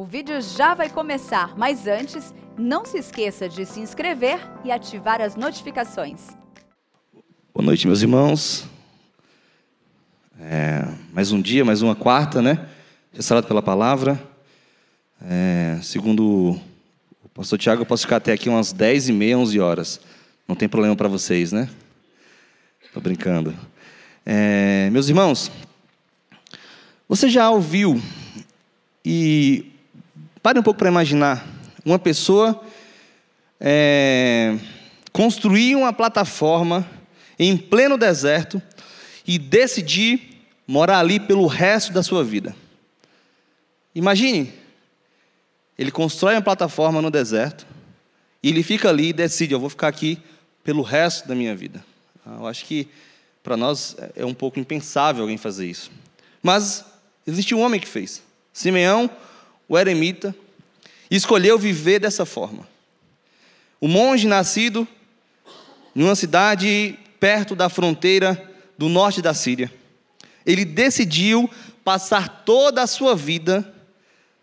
O vídeo já vai começar, mas antes, não se esqueça de se inscrever e ativar as notificações. Boa noite, meus irmãos. É, mais um dia, mais uma quarta, né? Restaurado pela palavra. É, segundo o pastor Tiago, eu posso ficar até aqui umas 10 e meia, 11 horas. Não tem problema para vocês, né? Estou brincando. É, meus irmãos, você já ouviu e Pare um pouco para imaginar uma pessoa é, construir uma plataforma em pleno deserto e decidir morar ali pelo resto da sua vida. Imagine, ele constrói uma plataforma no deserto e ele fica ali e decide: eu vou ficar aqui pelo resto da minha vida. Ah, eu acho que para nós é, é um pouco impensável alguém fazer isso. Mas existe um homem que fez. Simeão o eremita, e escolheu viver dessa forma. O monge nascido em uma cidade perto da fronteira do norte da Síria. Ele decidiu passar toda a sua vida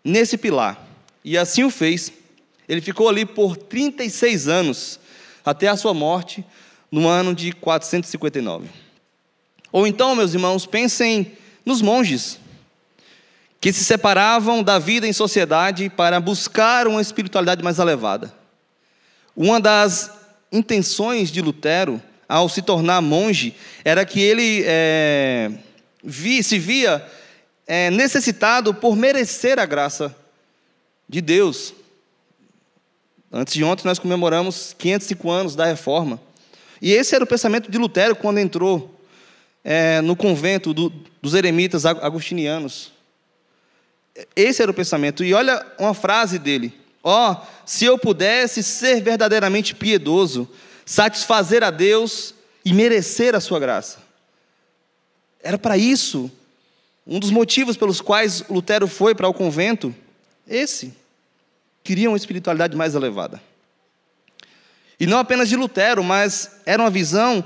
nesse pilar. E assim o fez. Ele ficou ali por 36 anos, até a sua morte, no ano de 459. Ou então, meus irmãos, pensem nos monges que se separavam da vida em sociedade para buscar uma espiritualidade mais elevada. Uma das intenções de Lutero, ao se tornar monge, era que ele é, vi, se via é, necessitado por merecer a graça de Deus. Antes de ontem, nós comemoramos 505 anos da reforma. E esse era o pensamento de Lutero quando entrou é, no convento do, dos eremitas agostinianos. Esse era o pensamento. E olha uma frase dele: Ó, oh, se eu pudesse ser verdadeiramente piedoso, satisfazer a Deus e merecer a sua graça. Era para isso. Um dos motivos pelos quais Lutero foi para o convento, esse. Queria uma espiritualidade mais elevada. E não apenas de Lutero, mas era uma visão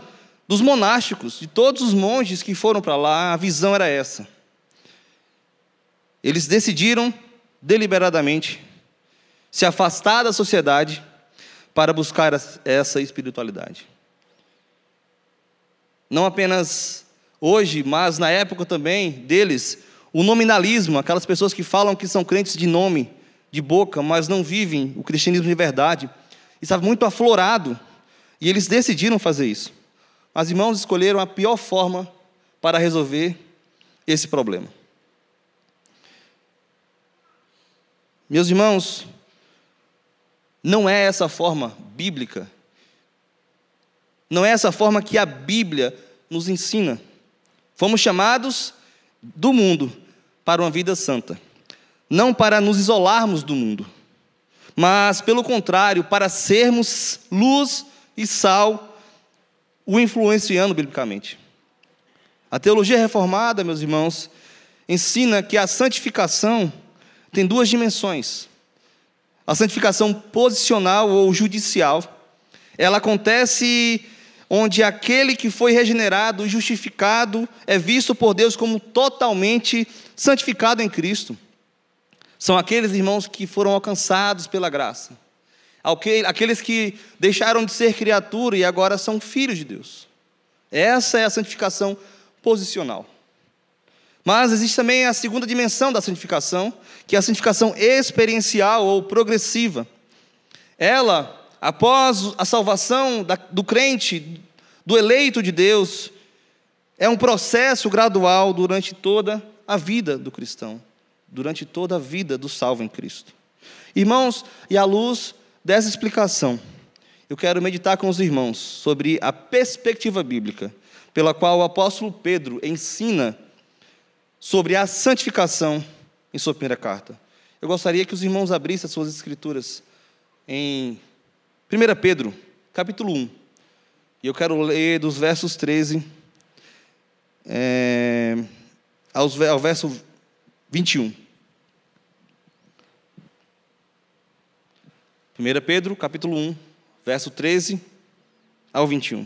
dos monásticos, de todos os monges que foram para lá, a visão era essa. Eles decidiram deliberadamente se afastar da sociedade para buscar essa espiritualidade. Não apenas hoje, mas na época também deles, o nominalismo, aquelas pessoas que falam que são crentes de nome, de boca, mas não vivem o cristianismo de verdade, estava muito aflorado e eles decidiram fazer isso. Mas irmãos escolheram a pior forma para resolver esse problema. Meus irmãos, não é essa forma bíblica, não é essa forma que a Bíblia nos ensina. Fomos chamados do mundo para uma vida santa, não para nos isolarmos do mundo, mas, pelo contrário, para sermos luz e sal, o influenciando biblicamente. A teologia reformada, meus irmãos, ensina que a santificação tem duas dimensões. A santificação posicional ou judicial, ela acontece onde aquele que foi regenerado e justificado é visto por Deus como totalmente santificado em Cristo. São aqueles irmãos que foram alcançados pela graça, aqueles que deixaram de ser criatura e agora são filhos de Deus. Essa é a santificação posicional. Mas existe também a segunda dimensão da santificação, que é a santificação experiencial ou progressiva. Ela, após a salvação do crente, do eleito de Deus, é um processo gradual durante toda a vida do cristão, durante toda a vida do salvo em Cristo. Irmãos, e à luz dessa explicação, eu quero meditar com os irmãos sobre a perspectiva bíblica pela qual o apóstolo Pedro ensina sobre a santificação em sua primeira carta. Eu gostaria que os irmãos abrissem as suas escrituras em 1 Pedro, capítulo 1. E eu quero ler dos versos 13 é, aos, ao verso 21. 1 Pedro, capítulo 1, verso 13 ao 21.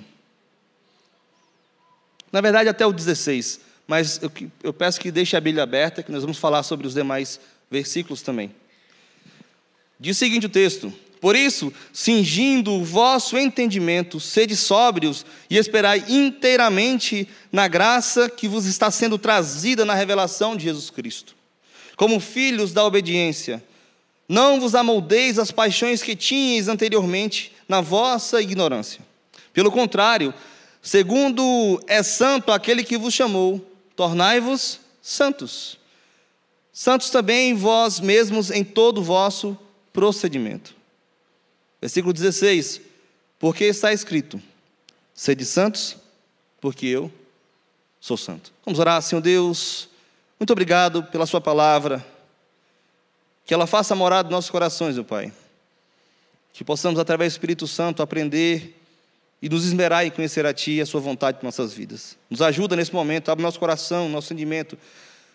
Na verdade, até o 16 mas eu, eu peço que deixe a Bíblia aberta, que nós vamos falar sobre os demais versículos também. Diz o seguinte o texto: Por isso, cingindo o vosso entendimento, sede sóbrios e esperai inteiramente na graça que vos está sendo trazida na revelação de Jesus Cristo. Como filhos da obediência, não vos amoldeis as paixões que tinhais anteriormente na vossa ignorância. Pelo contrário, segundo é santo aquele que vos chamou, tornai-vos santos. Santos também vós mesmos em todo o vosso procedimento. Versículo 16: Porque está escrito: Sede santos, porque eu sou santo. Vamos orar, Senhor Deus. Muito obrigado pela Sua palavra. Que ela faça morar nos nossos corações, meu Pai. Que possamos, através do Espírito Santo, aprender e nos esmerar em conhecer a Ti e a Sua vontade para nossas vidas. Nos ajuda nesse momento, abre nosso coração, nosso entendimento,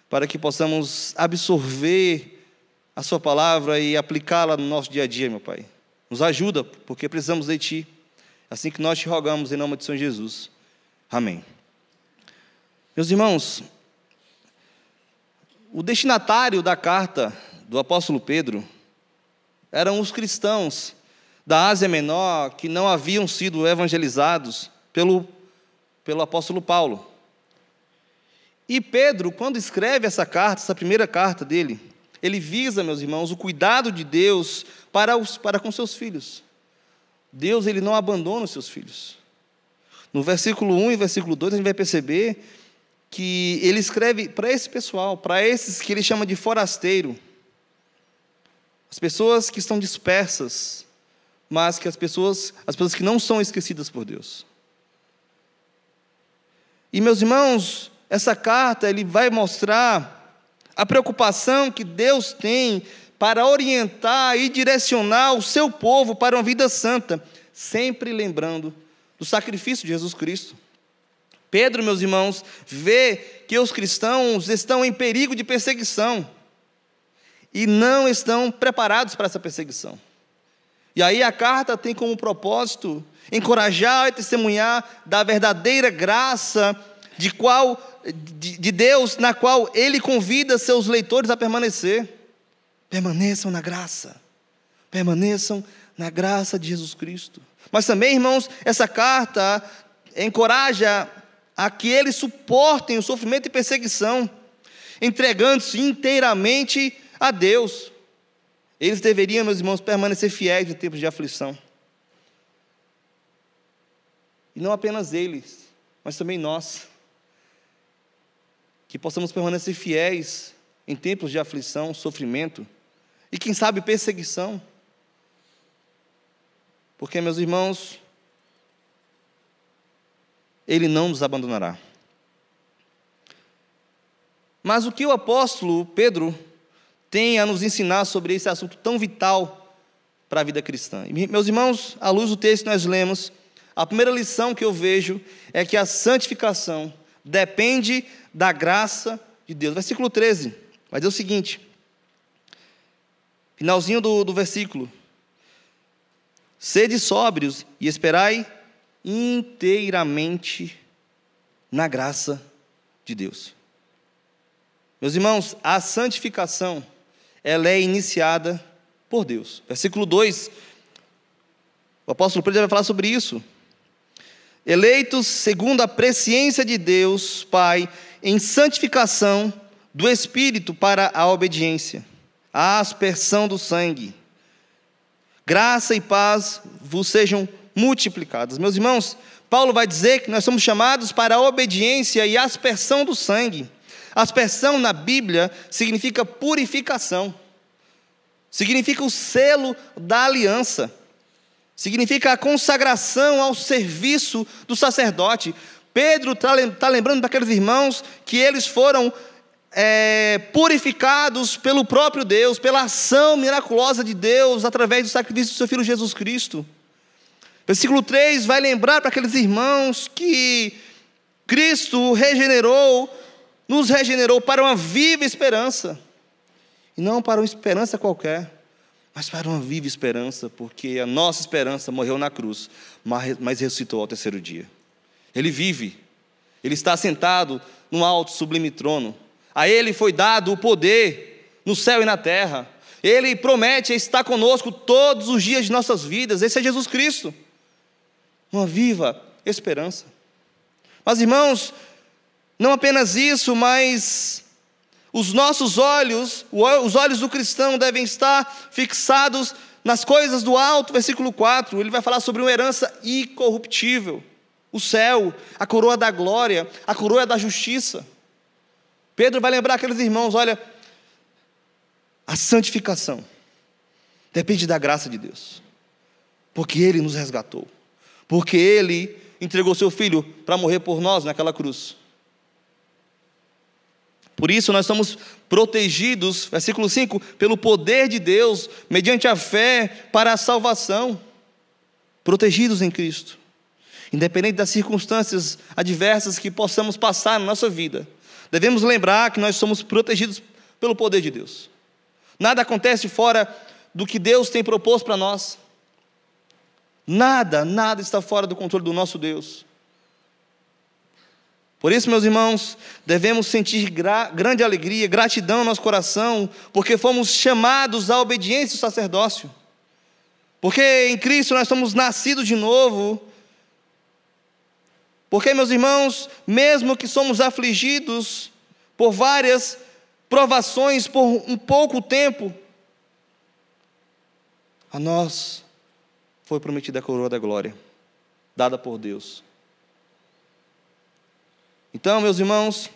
para que possamos absorver a Sua palavra e aplicá-la no nosso dia a dia, meu Pai. Nos ajuda, porque precisamos de Ti. Assim que nós te rogamos em nome de São Jesus. Amém. Meus irmãos, o destinatário da carta do apóstolo Pedro eram os cristãos da Ásia Menor que não haviam sido evangelizados pelo, pelo apóstolo Paulo. E Pedro, quando escreve essa carta, essa primeira carta dele, ele visa, meus irmãos, o cuidado de Deus para, os, para com seus filhos. Deus ele não abandona os seus filhos. No versículo 1 e versículo 2, a gente vai perceber que ele escreve para esse pessoal, para esses que ele chama de forasteiro, as pessoas que estão dispersas, mas que as pessoas, as pessoas que não são esquecidas por Deus. E meus irmãos, essa carta ele vai mostrar a preocupação que Deus tem para orientar e direcionar o seu povo para uma vida santa, sempre lembrando do sacrifício de Jesus Cristo. Pedro, meus irmãos, vê que os cristãos estão em perigo de perseguição e não estão preparados para essa perseguição. E aí a carta tem como propósito encorajar e testemunhar da verdadeira graça de qual de, de Deus na qual ele convida seus leitores a permanecer. Permaneçam na graça. Permaneçam na graça de Jesus Cristo. Mas também, irmãos, essa carta encoraja a que eles suportem o sofrimento e perseguição, entregando-se inteiramente a Deus. Eles deveriam, meus irmãos, permanecer fiéis em tempos de aflição. E não apenas eles, mas também nós. Que possamos permanecer fiéis em tempos de aflição, sofrimento e, quem sabe, perseguição. Porque, meus irmãos, Ele não nos abandonará. Mas o que o apóstolo Pedro tem a nos ensinar sobre esse assunto tão vital para a vida cristã. E, meus irmãos, à luz do texto que nós lemos, a primeira lição que eu vejo é que a santificação depende da graça de Deus. Versículo 13 vai dizer o seguinte, finalzinho do, do versículo: Sede sóbrios e esperai inteiramente na graça de Deus. Meus irmãos, a santificação ela é iniciada por Deus. Versículo 2, o apóstolo Pedro vai falar sobre isso. Eleitos segundo a presciência de Deus, Pai, em santificação do Espírito para a obediência, a aspersão do sangue. Graça e paz vos sejam multiplicadas. Meus irmãos, Paulo vai dizer que nós somos chamados para a obediência e aspersão do sangue. Aspersão na Bíblia significa purificação, significa o selo da aliança, significa a consagração ao serviço do sacerdote. Pedro está tá lembrando daqueles irmãos que eles foram é, purificados pelo próprio Deus, pela ação miraculosa de Deus através do sacrifício do seu filho Jesus Cristo. Versículo 3 vai lembrar para aqueles irmãos que Cristo regenerou nos regenerou para uma viva esperança. E não para uma esperança qualquer, mas para uma viva esperança, porque a nossa esperança morreu na cruz, mas ressuscitou ao terceiro dia. Ele vive, ele está sentado no alto sublime trono. A ele foi dado o poder no céu e na terra. Ele promete estar conosco todos os dias de nossas vidas. Esse é Jesus Cristo. Uma viva esperança. Mas, irmãos, não apenas isso, mas os nossos olhos, os olhos do cristão devem estar fixados nas coisas do alto, versículo 4. Ele vai falar sobre uma herança incorruptível, o céu, a coroa da glória, a coroa da justiça. Pedro vai lembrar aqueles irmãos, olha, a santificação depende da graça de Deus. Porque ele nos resgatou. Porque ele entregou seu filho para morrer por nós naquela cruz. Por isso nós somos protegidos, versículo 5, pelo poder de Deus, mediante a fé para a salvação. Protegidos em Cristo. Independente das circunstâncias adversas que possamos passar na nossa vida, devemos lembrar que nós somos protegidos pelo poder de Deus. Nada acontece fora do que Deus tem proposto para nós. Nada, nada está fora do controle do nosso Deus. Por isso, meus irmãos, devemos sentir grande alegria, gratidão no nosso coração, porque fomos chamados à obediência do sacerdócio. Porque em Cristo nós somos nascidos de novo. Porque, meus irmãos, mesmo que somos afligidos por várias provações por um pouco tempo, a nós foi prometida a coroa da glória, dada por Deus. Então, meus irmãos,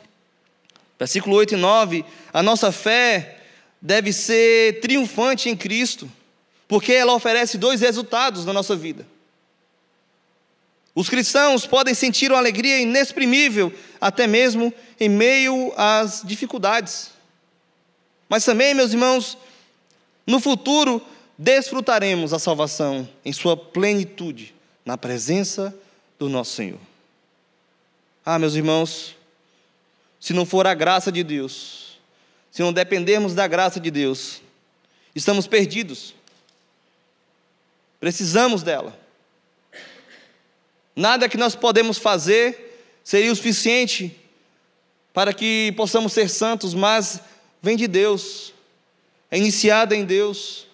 versículo 8 e 9, a nossa fé deve ser triunfante em Cristo, porque ela oferece dois resultados na nossa vida. Os cristãos podem sentir uma alegria inexprimível, até mesmo em meio às dificuldades. Mas também, meus irmãos, no futuro desfrutaremos a salvação em sua plenitude, na presença do nosso Senhor. Ah, meus irmãos, se não for a graça de Deus, se não dependermos da graça de Deus, estamos perdidos. Precisamos dela. Nada que nós podemos fazer seria o suficiente para que possamos ser santos, mas vem de Deus, é iniciada em Deus.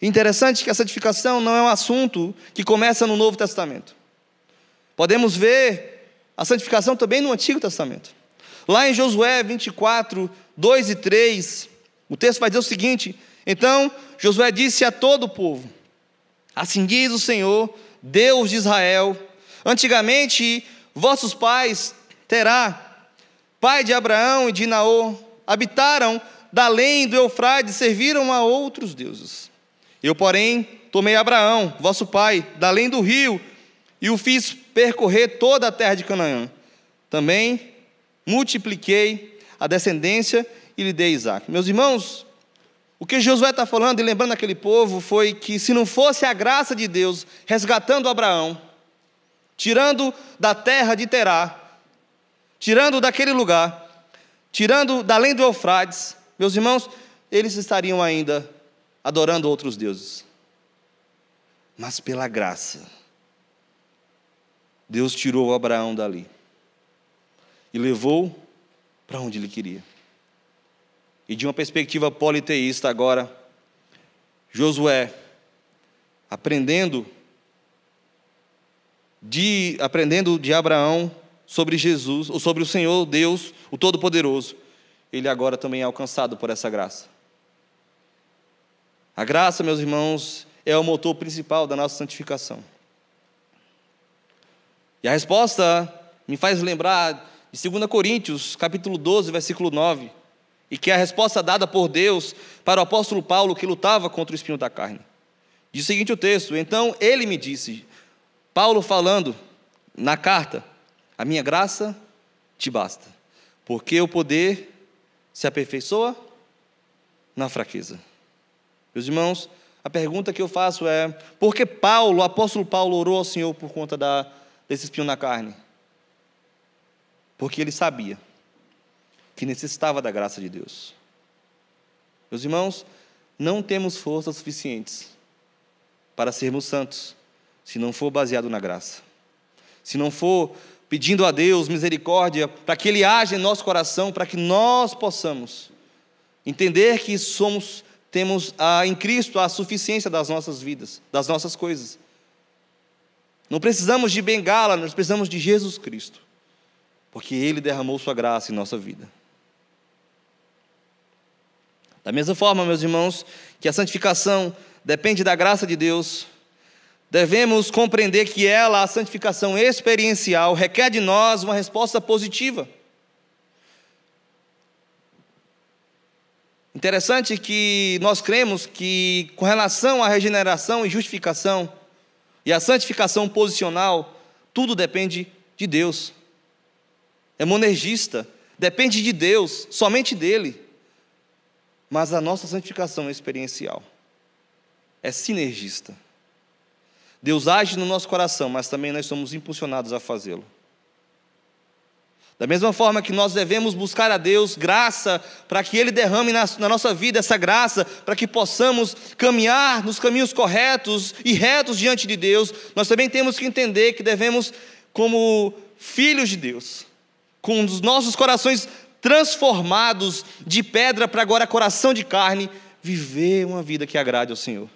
Interessante que a santificação não é um assunto que começa no Novo Testamento. Podemos ver a santificação também no Antigo Testamento. Lá em Josué 24, 2 e 3, o texto vai dizer o seguinte: Então Josué disse a todo o povo: Assim diz o Senhor, Deus de Israel: Antigamente vossos pais, Terá, pai de Abraão e de Naô, habitaram da além do Eufrades, serviram a outros deuses. Eu, porém, tomei Abraão, vosso pai, da além do rio, e o fiz percorrer toda a terra de Canaã. Também multipliquei a descendência e lhe dei Isaac. Meus irmãos, o que Josué está falando e lembrando aquele povo foi que se não fosse a graça de Deus resgatando Abraão, tirando da terra de Terá, tirando daquele lugar, tirando da além do Eufrates, meus irmãos, eles estariam ainda adorando outros deuses. Mas pela graça Deus tirou Abraão dali e levou para onde ele queria. E de uma perspectiva politeísta agora, Josué, aprendendo de aprendendo de Abraão sobre Jesus, ou sobre o Senhor Deus, o Todo-Poderoso, ele agora também é alcançado por essa graça. A graça, meus irmãos, é o motor principal da nossa santificação. E a resposta me faz lembrar de 2 Coríntios, capítulo 12, versículo 9, e que é a resposta dada por Deus para o apóstolo Paulo que lutava contra o espinho da carne. Diz o seguinte o texto: Então ele me disse, Paulo falando na carta, a minha graça te basta, porque o poder se aperfeiçoa na fraqueza. Meus irmãos, a pergunta que eu faço é: por que Paulo, o apóstolo Paulo, orou ao Senhor por conta da desse espinho na carne? Porque ele sabia que necessitava da graça de Deus. Meus irmãos, não temos forças suficientes para sermos santos se não for baseado na graça. Se não for pedindo a Deus misericórdia para que Ele haja em nosso coração, para que nós possamos entender que somos, temos em Cristo a suficiência das nossas vidas, das nossas coisas. Não precisamos de bengala, nós precisamos de Jesus Cristo, porque Ele derramou Sua graça em nossa vida. Da mesma forma, meus irmãos, que a santificação depende da graça de Deus, devemos compreender que ela, a santificação experiencial, requer de nós uma resposta positiva. Interessante que nós cremos que, com relação à regeneração e justificação, e a santificação posicional, tudo depende de Deus. É monergista, depende de Deus, somente dele. Mas a nossa santificação é experiencial, é sinergista. Deus age no nosso coração, mas também nós somos impulsionados a fazê-lo. Da mesma forma que nós devemos buscar a Deus graça, para que Ele derrame na, na, nossa vida essa graça, para que possamos caminhar nos caminhos corretos e retos diante de Deus, nós também temos que entender que devemos, como filhos de Deus, com os nossos corações transformados de pedra para agora coração de carne, viver uma vida que agrade ao Senhor.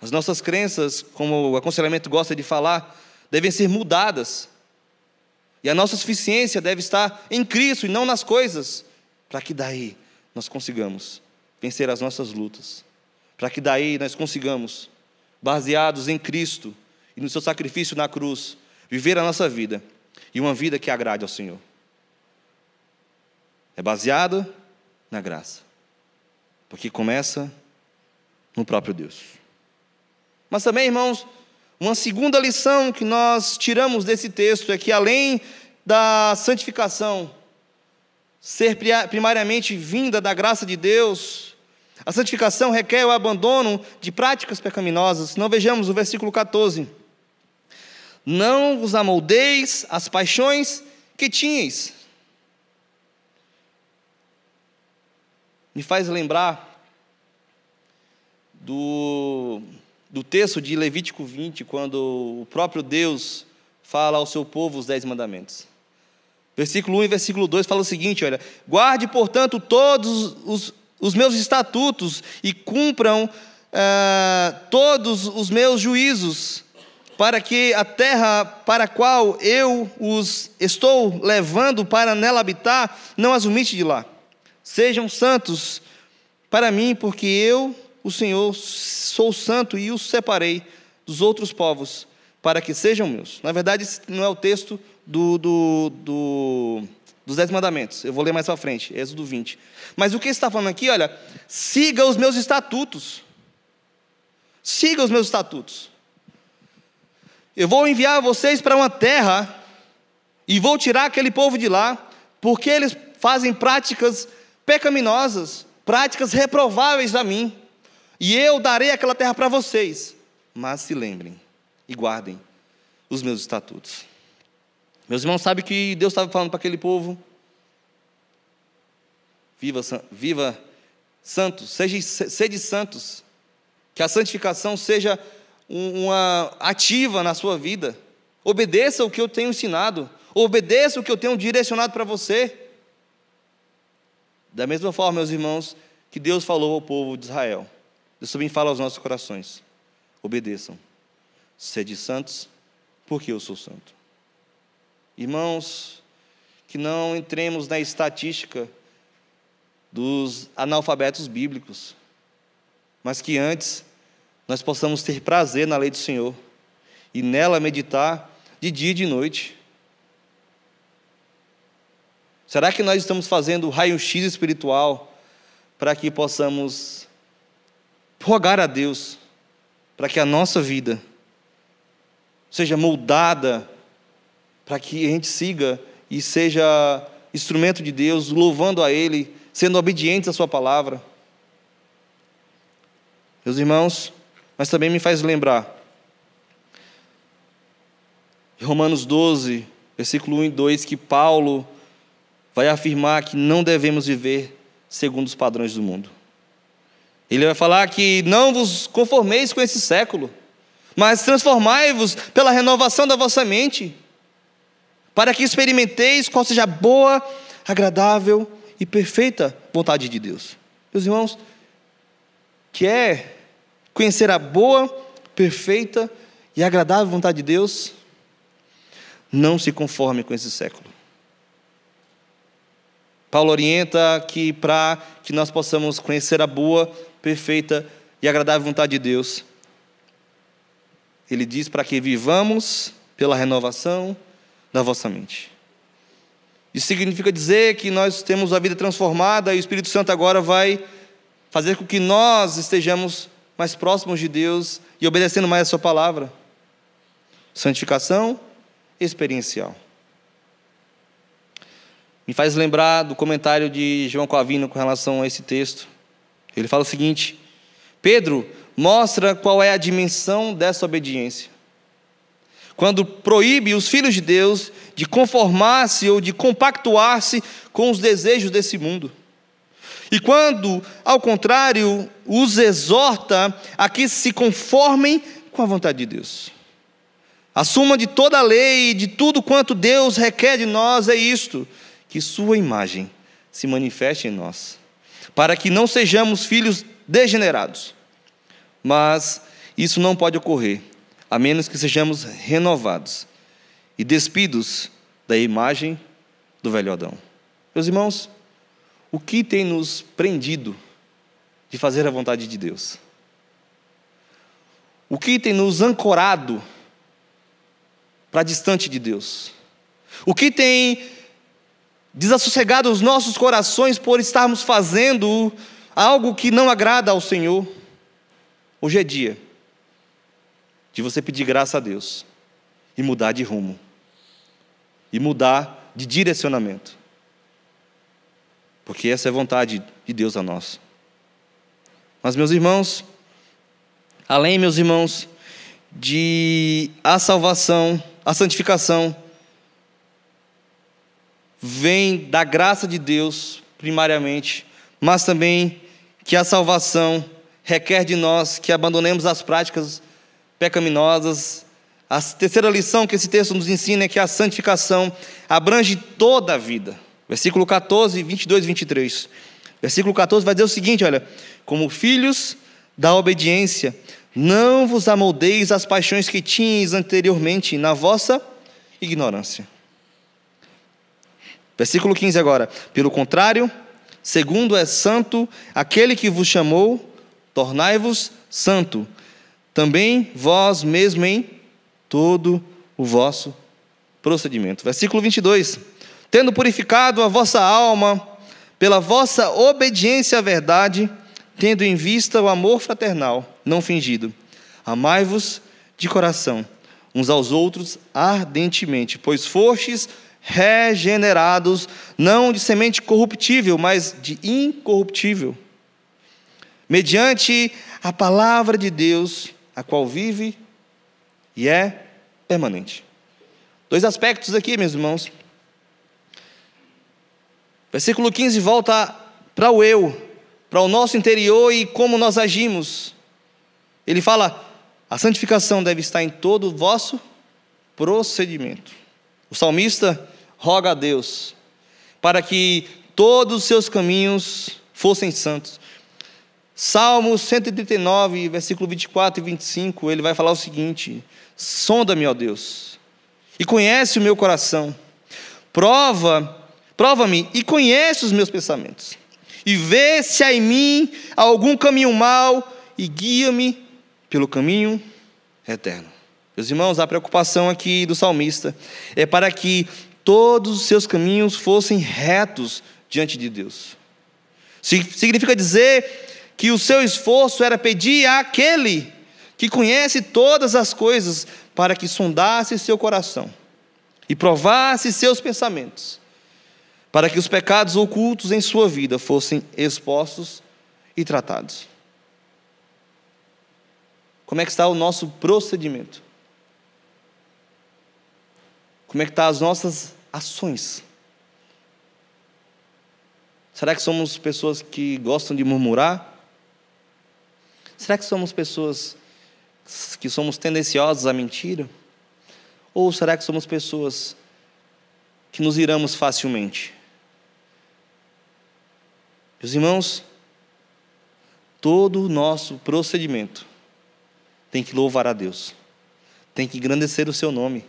As nossas crenças, como o aconselhamento gosta de falar, devem ser mudadas e a nossa suficiência deve estar em Cristo e não nas coisas, para que daí nós consigamos vencer as nossas lutas, para que daí nós consigamos, baseados em Cristo e no seu sacrifício na cruz, viver a nossa vida e uma vida que agrade ao Senhor. É baseada na graça, porque começa no próprio Deus. Mas também, irmãos, uma segunda lição que nós tiramos desse texto é que, além da santificação ser primariamente vinda da graça de Deus, a santificação requer o abandono de práticas pecaminosas. Não vejamos o versículo 14. Não vos amoldeis as paixões que tinhas. Me faz lembrar do do texto de Levítico 20, quando o próprio Deus fala ao seu povo os dez mandamentos. Versículo 1 e versículo 2 fala o seguinte: olha, guarde, portanto, todos os, os meus estatutos e cumpram uh, todos os meus juízos, para que a terra para a qual eu os estou levando para nela habitar, não as omite de lá. Sejam santos para mim, porque eu o Senhor, sou santo e os separei dos outros povos, para que sejam meus. Na verdade, esse não é o texto do, do, do dos Dez Mandamentos. Eu vou ler mais para frente, Êxodo 20. Mas o que está falando aqui, olha, siga os meus estatutos. Siga os meus estatutos. Eu vou enviar vocês para uma terra e vou tirar aquele povo de lá, porque eles fazem práticas pecaminosas, práticas reprováveis a mim e eu darei aquela terra para vocês. Mas se lembrem e guardem os meus estatutos. Meus irmãos, sabe que Deus estava falando para aquele povo? Viva, viva santos, seja, sede santos, que a santificação seja uma ativa na sua vida. Obedeça o que eu tenho ensinado, obedeça o que eu tenho direcionado para você. Da mesma forma, meus irmãos, que Deus falou ao povo de Israel. Deus também fala aos nossos corações: obedeçam. Sede santos, porque eu sou santo. Irmãos, que não entremos na estatística dos analfabetos bíblicos, mas que antes nós possamos ter prazer na lei do Senhor e nela meditar de dia e de noite. Será que nós estamos fazendo raio-x espiritual para que possamos rogar a Deus para que a nossa vida seja moldada, para que a gente siga e seja instrumento de Deus, louvando a Ele, sendo obedientes à Sua palavra. Meus irmãos, mas também me faz lembrar. Romanos 12, versículo 1 e 2, que Paulo vai afirmar que não devemos viver segundo os padrões do mundo. Ele vai falar que não vos conformeis com esse século, mas transformai-vos pela renovação da vossa mente, para que experimenteis qual seja a boa, agradável e perfeita vontade de Deus. Meus irmãos, que é conhecer a boa, perfeita e agradável vontade de Deus, não se conforme com esse século. Paulo orienta que para que nós possamos conhecer a boa, perfeita e agradável vontade de Deus. Ele diz para que vivamos pela renovação da vossa mente. Isso significa dizer que nós temos a vida transformada e o Espírito Santo agora vai fazer com que nós estejamos mais próximos de Deus e obedecendo mais a Sua palavra. Santificação experiencial. Me faz lembrar do comentário de João Calvino com relação a esse texto. Ele fala o seguinte: Pedro mostra qual é a dimensão dessa obediência. Quando proíbe os filhos de Deus de conformar-se ou de compactuar-se com os desejos desse mundo. E quando, ao contrário, os exorta a que se conformem com a vontade de Deus. A suma de toda a lei e de tudo quanto Deus requer de nós é isto: que Sua imagem se manifeste em nós para que não sejamos filhos degenerados. Mas isso não pode ocorrer, a menos que sejamos renovados e despidos da imagem do velho Adão. Meus irmãos, o que tem nos prendido de fazer a vontade de Deus? O que tem nos ancorado para distante de Deus? O que tem desassossegado os nossos corações por estarmos fazendo algo que não agrada ao Senhor. Hoje é dia de você pedir graça a Deus e mudar de rumo, e mudar de direcionamento, porque essa é a vontade de Deus a nós. Mas, meus irmãos, além, meus irmãos, de a salvação, a santificação, vem da graça de Deus, primariamente, mas também que a salvação requer de nós que abandonemos as práticas pecaminosas. A terceira lição que esse texto nos ensina é que a santificação abrange toda a vida. Versículo 14, 22 e 23. Versículo 14 vai dizer o seguinte: olha, como filhos da obediência, não vos amoldeis às paixões que tinhas anteriormente na vossa ignorância. Versículo 15 agora. Pelo contrário, segundo é santo aquele que vos chamou, tornai-vos santo. Também vós mesmo em todo o vosso procedimento. Versículo 22. Tendo purificado a vossa alma pela vossa obediência à verdade, tendo em vista o amor fraternal, não fingido, amai-vos de coração uns aos outros ardentemente, pois fostes regenerados, não de semente corruptível, mas de incorruptível, mediante a palavra de Deus, a qual vive e é permanente. Dois aspectos aqui, meus irmãos. Versículo 15 volta para o eu, para o nosso interior e como nós agimos. Ele fala: a santificação deve estar em todo o vosso procedimento. O salmista roga a Deus para que todos os seus caminhos fossem santos. Salmo 139, versículo 24 e 25, ele vai falar o seguinte: Sonda-me, ó Deus, e conhece o meu coração. Prova, prova-me e conhece os meus pensamentos. E vê se há em mim algum caminho mau e guia-me pelo caminho eterno. Meus irmãos, a preocupação aqui do salmista é para que todos os seus caminhos fossem retos diante de Deus. Significa dizer que o seu esforço era pedir àquele que conhece todas as coisas para que sondasse seu coração e provasse seus pensamentos, para que os pecados ocultos em sua vida fossem expostos e tratados. Como é que está o nosso procedimento? Como é que estão tá as nossas ações? Será que somos pessoas que gostam de murmurar? Será que somos pessoas que somos tendenciosas à mentira? Ou será que somos pessoas que nos iramos facilmente? Meus irmãos, todo o nosso procedimento tem que louvar a Deus, tem que engrandecer o seu nome,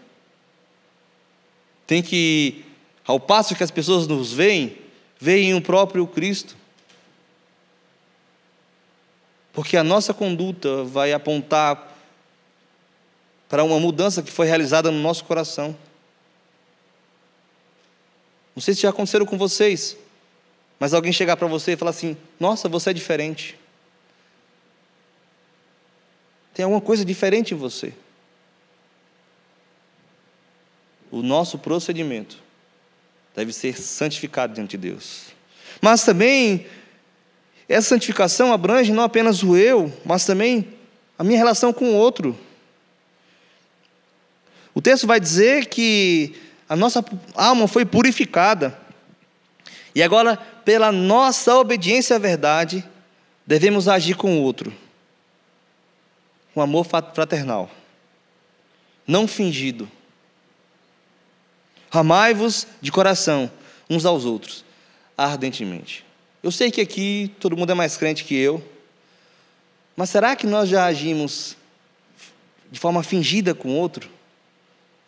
tem que, ao passo que as pessoas nos veem, veem o próprio Cristo. Porque a nossa conduta vai apontar para uma mudança que foi realizada no nosso coração. Não sei se já aconteceu com vocês, mas alguém chegar para você e falar assim: Nossa, você é diferente. Tem alguma coisa diferente em você. o nosso procedimento deve ser santificado diante de Deus. Mas também, essa santificação abrange não apenas o eu, mas também a minha relação com o outro. O texto vai dizer que a nossa alma foi purificada. E agora, pela nossa obediência à verdade, devemos agir com o outro. Com um amor fraternal. Não fingido Amai-vos de coração uns aos outros, ardentemente. Eu sei que aqui todo mundo é mais crente que eu, mas será que nós já agimos de forma fingida com o outro?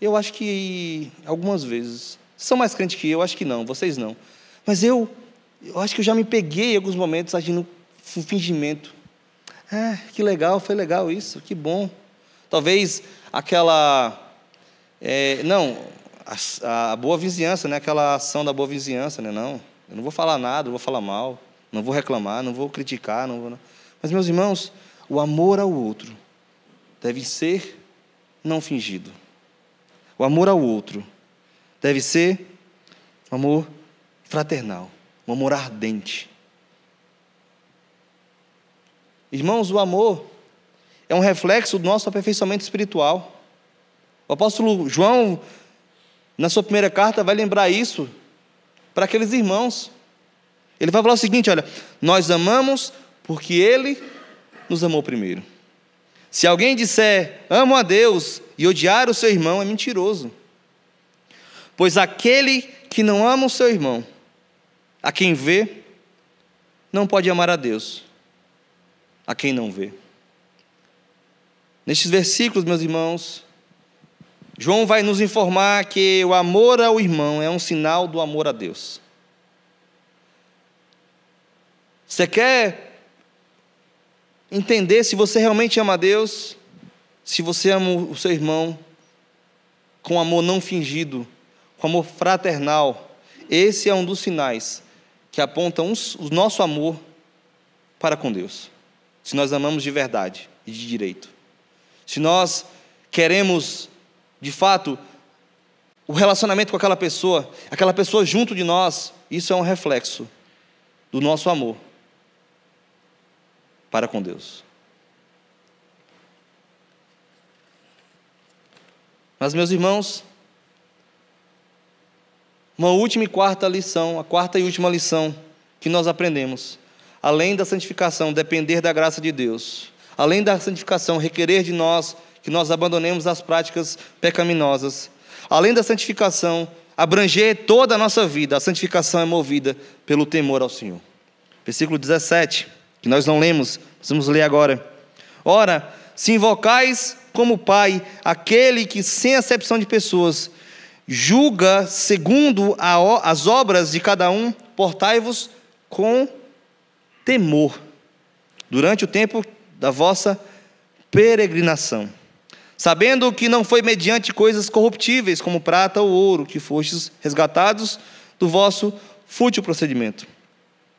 Eu acho que algumas vezes. São mais crentes que eu, acho que não, vocês não. Mas eu, eu acho que eu já me peguei em alguns momentos agindo fingimento. Ah, que legal, foi legal isso, que bom. Talvez aquela. É, não, a, a, boa vizinhança, né? aquela ação da boa vizinhança, né? Não, eu não vou falar nada, eu vou falar mal, não vou reclamar, não vou criticar, não vou... Mas, meus irmãos, o amor ao outro deve ser não fingido. O amor ao outro deve ser um amor fraternal, um amor ardente. Irmãos, o amor é um reflexo do nosso aperfeiçoamento espiritual. O apóstolo João na sua primeira carta, vai lembrar isso para aqueles irmãos. Ele vai falar o seguinte: olha, nós amamos porque Ele nos amou primeiro. Se alguém disser amo a Deus e odiar o seu irmão, é mentiroso. Pois aquele que não ama o seu irmão, a quem vê, não pode amar a Deus, a quem não vê. Nestes versículos, meus irmãos, João vai nos informar que o amor ao irmão é um sinal do amor a Deus. Você quer entender se você realmente ama a Deus, se você ama o seu irmão com amor não fingido, com amor fraternal? Esse é um dos sinais que aponta o nosso amor para com Deus. Se nós amamos de verdade e de direito. Se nós queremos de fato, o relacionamento com aquela pessoa, aquela pessoa junto de nós, isso é um reflexo do nosso amor para com Deus. Mas, meus irmãos, uma última e quarta lição, a quarta e última lição que nós aprendemos, além da santificação, depender da graça de Deus, além da santificação, requerer de nós que nós abandonemos as práticas pecaminosas. Além da santificação, abranger toda a nossa vida, a santificação é movida pelo temor ao Senhor. Versículo 17, que nós não lemos, vamos ler agora. Ora, se invocais como Pai aquele que, sem acepção de pessoas, julga segundo a, as obras de cada um, portai-vos com temor durante o tempo da vossa peregrinação sabendo que não foi mediante coisas corruptíveis, como prata ou ouro, que fostes resgatados do vosso fútil procedimento,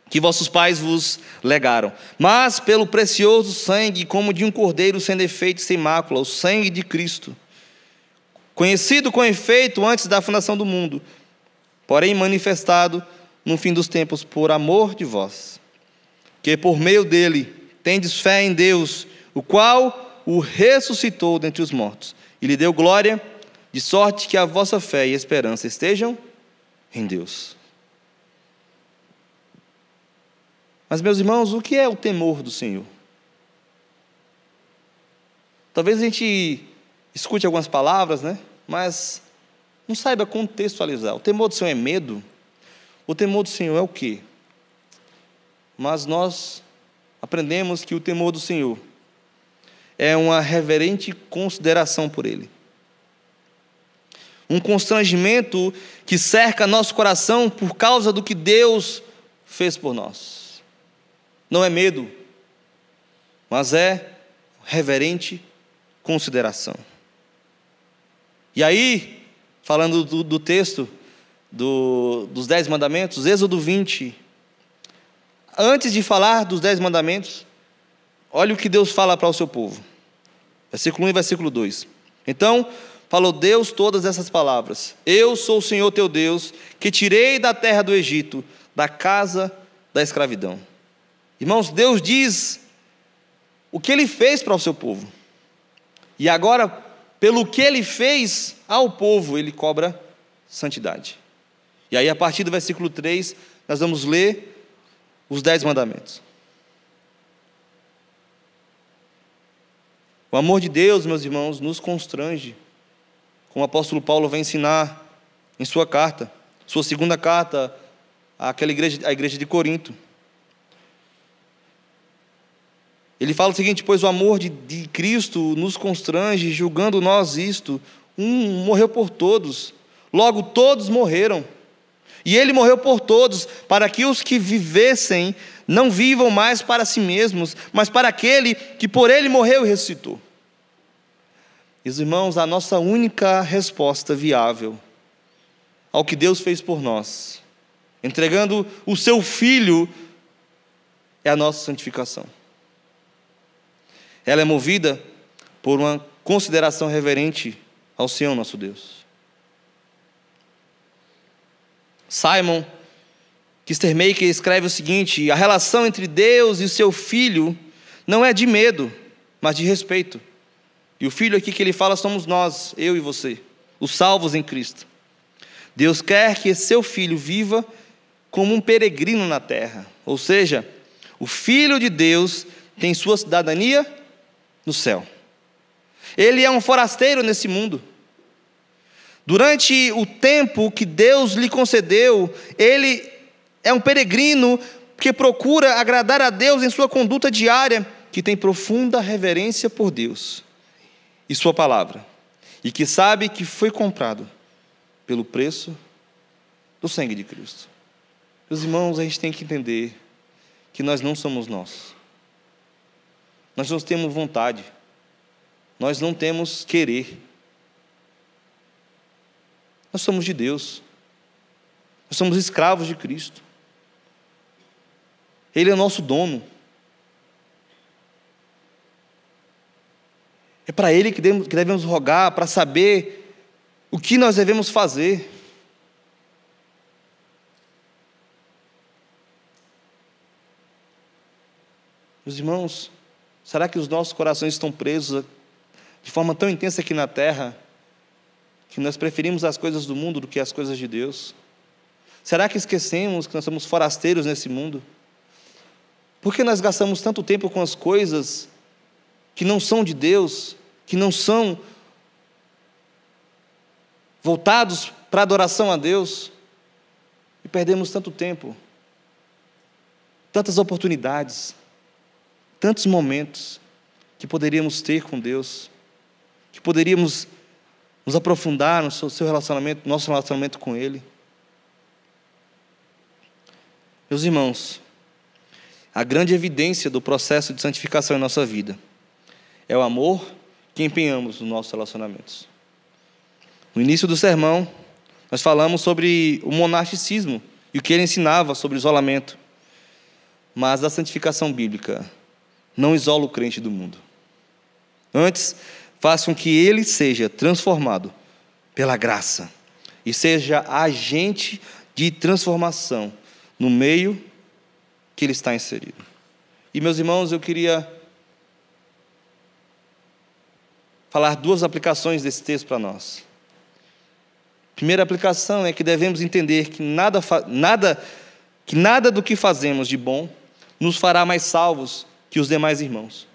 que vossos pais vos legaram, mas pelo precioso sangue, como de um cordeiro sem defeito e sem mácula, o sangue de Cristo, conhecido com efeito antes da fundação do mundo, porém manifestado no fim dos tempos por amor de vós, que por meio dele tendes fé em Deus, o qual o ressuscitou dentre os mortos e lhe deu glória, de sorte que a vossa fé e esperança estejam em Deus. Mas, meus irmãos, o que é o temor do Senhor? Talvez a gente escute algumas palavras, né? mas não saiba contextualizar. O temor do Senhor é medo? O temor do Senhor é o quê? Mas nós aprendemos que o temor do Senhor é uma reverente consideração por ele. Um constrangimento que cerca nosso coração por causa do que Deus fez por nós. Não é medo, mas é reverente consideração. E aí, falando do, do texto do, dos Dez Mandamentos, Êxodo 20, antes de falar dos Dez Mandamentos, Olha o que Deus fala para o seu povo. Versículo 1 e versículo 2. Então, falou Deus todas essas palavras: Eu sou o Senhor teu Deus, que tirei da terra do Egito, da casa da escravidão. Irmãos, Deus diz o que ele fez para o seu povo. E agora, pelo que ele fez ao povo, ele cobra santidade. E aí, a partir do versículo 3, nós vamos ler os dez mandamentos. O amor de Deus, meus irmãos, nos constrange, como o apóstolo Paulo vai ensinar em sua carta, sua segunda carta àquela igreja, à igreja de Corinto. Ele fala o seguinte: pois o amor de, de Cristo nos constrange, julgando nós isto, um morreu por todos, logo todos morreram. E ele morreu por todos, para que os que vivessem não vivam mais para si mesmos, mas para aquele que por ele morreu e ressuscitou. E os irmãos, a nossa única resposta viável ao que Deus fez por nós, entregando o seu filho, é a nossa santificação. Ela é movida por uma consideração reverente ao Senhor nosso Deus. Simon Kistermaker escreve o seguinte: a relação entre Deus e o seu filho não é de medo, mas de respeito. E o filho aqui que ele fala somos nós, eu e você, os salvos em Cristo. Deus quer que seu filho viva como um peregrino na terra, ou seja, o filho de Deus tem sua cidadania no céu. Ele é um forasteiro nesse mundo. Durante o tempo que Deus lhe concedeu, ele é um peregrino que procura agradar a Deus em sua conduta diária, que tem profunda reverência por Deus e Sua palavra, e que sabe que foi comprado pelo preço do sangue de Cristo. Meus irmãos, a gente tem que entender que nós não somos nós. Nós não temos vontade. Nós não temos querer. Nós somos de Deus. Nós somos escravos de Cristo. Ele é o nosso dono. É para Ele que devemos rogar, para saber o que nós devemos fazer. Meus irmãos, será que os nossos corações estão presos de forma tão intensa aqui na terra que nós preferimos as coisas do mundo do que as coisas de Deus? Será que esquecemos que nós somos forasteiros nesse mundo? Por que nós gastamos tanto tempo com as coisas que não são de Deus, que não são voltados para adoração a Deus, e perdemos tanto tempo, tantas oportunidades, tantos momentos que poderíamos ter com Deus, que poderíamos nos aprofundar no seu relacionamento, nosso relacionamento com Ele. Meus irmãos, a grande evidência do processo de santificação em nossa vida é o amor que empenhamos nos nossos relacionamentos. No início do sermão, nós falamos sobre o monasticismo e o que ele ensinava sobre isolamento. Mas a santificação bíblica não isola o crente do mundo. Antes, faz com que ele seja transformado pela graça e seja agente de transformação no meio que ele está inserido. E, meus irmãos, eu queria falar duas aplicações desse texto para nós. Primeira aplicação é que devemos entender que nada, nada, que nada do que fazemos de bom nos fará mais salvos que os demais irmãos.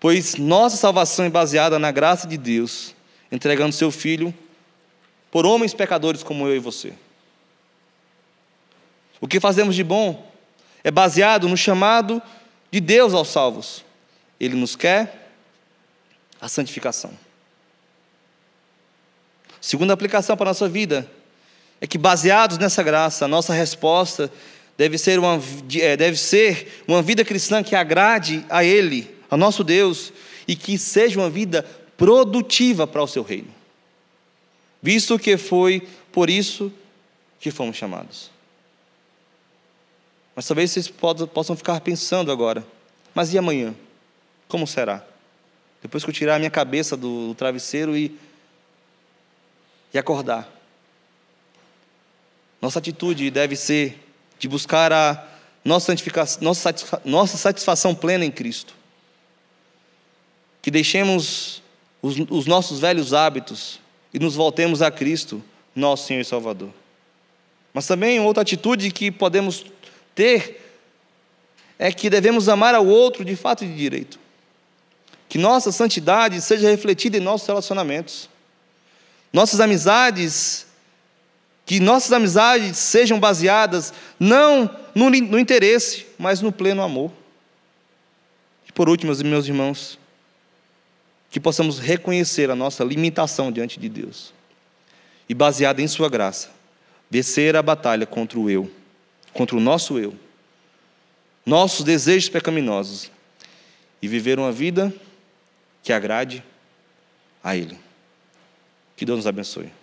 Pois nossa salvação é baseada na graça de Deus, entregando seu filho por homens pecadores como eu e você. O que fazemos de bom é baseado no chamado de Deus aos salvos. Ele nos quer, a santificação. Segunda aplicação para a nossa vida é que, baseados nessa graça, a nossa resposta deve ser uma, é, deve ser uma vida cristã que agrade a Ele, ao nosso Deus, e que seja uma vida produtiva para o seu reino, visto que foi por isso que fomos chamados. Mas talvez vocês possam ficar pensando agora, mas e amanhã? Como será? Depois que eu tirar a minha cabeça do, do travesseiro e, e acordar. Nossa atitude deve ser de buscar a nossa, nossa, nossa satisfação plena em Cristo. Que deixemos os, os nossos velhos hábitos e nos voltemos a Cristo, nosso Senhor e Salvador. Mas também outra atitude que podemos ter é que devemos amar ao outro de fato e de direito. Que nossa santidade seja refletida em nossos relacionamentos. Nossas amizades, que nossas amizades sejam baseadas não no, no interesse, mas no pleno amor. E por último, meus irmãos, que possamos reconhecer a nossa limitação diante de Deus e, baseada em Sua graça, descer a batalha contra o eu, contra o nosso eu, nossos desejos pecaminosos e viver uma vida que agrade a Ele. Que Deus nos abençoe.